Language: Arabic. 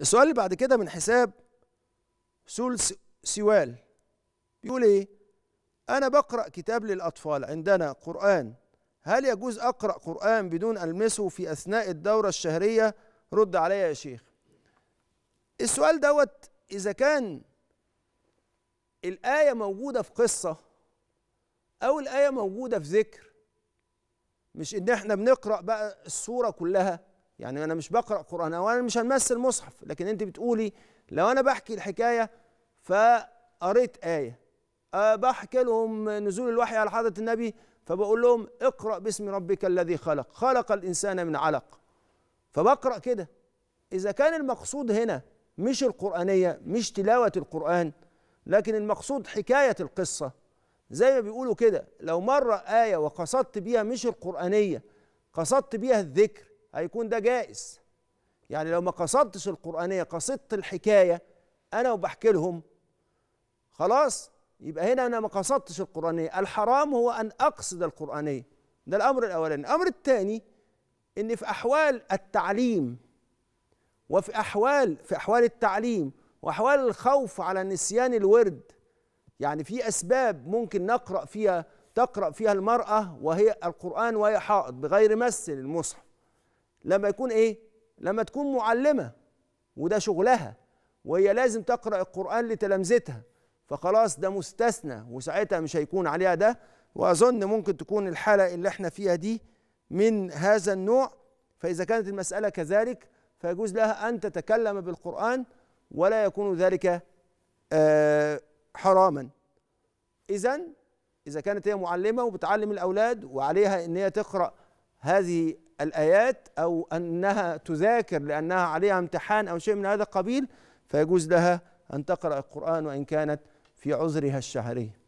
السؤال اللي بعد كده من حساب سول سوال بيقول ايه انا بقرا كتاب للاطفال عندنا قران هل يجوز اقرا قران بدون المسه في اثناء الدوره الشهريه رد عليا يا شيخ السؤال دوت اذا كان الايه موجوده في قصه او الايه موجوده في ذكر مش ان احنا بنقرا بقى السوره كلها يعني انا مش بقرا قران او انا مش هنمثل مصحف لكن انت بتقولي لو انا بحكي الحكايه فقريت ايه أه بحكي لهم نزول الوحي على حضره النبي فبقول لهم اقرا باسم ربك الذي خلق خلق الانسان من علق فبقرا كده اذا كان المقصود هنا مش القرانيه مش تلاوه القران لكن المقصود حكايه القصه زي ما بيقولوا كده لو مره ايه وقصدت بيها مش القرانيه قصدت بيها الذكر هيكون ده جائز يعني لو ما قصدتش القرآنية قصدت الحكاية أنا وبحكي لهم خلاص يبقى هنا أنا ما قصدتش القرآنية الحرام هو أن أقصد القرآنية ده الأمر الأولاني الأمر الثاني إن في أحوال التعليم وفي أحوال في أحوال التعليم وأحوال الخوف على نسيان الورد يعني في أسباب ممكن نقرأ فيها تقرأ فيها المرأة وهي القرآن وهي حائض بغير مس للمصحف لما يكون ايه لما تكون معلمه وده شغلها وهي لازم تقرا القران لتلامذتها فخلاص ده مستثنى وساعتها مش هيكون عليها ده واظن ممكن تكون الحاله اللي احنا فيها دي من هذا النوع فاذا كانت المساله كذلك فيجوز لها ان تتكلم بالقران ولا يكون ذلك آه، حراما اذا اذا كانت هي معلمه وبتعلم الاولاد وعليها ان هي تقرا هذه الآيات أو أنها تذاكر لأنها عليها امتحان أو شيء من هذا القبيل فيجوز لها أن تقرأ القرآن وإن كانت في عذرها الشهري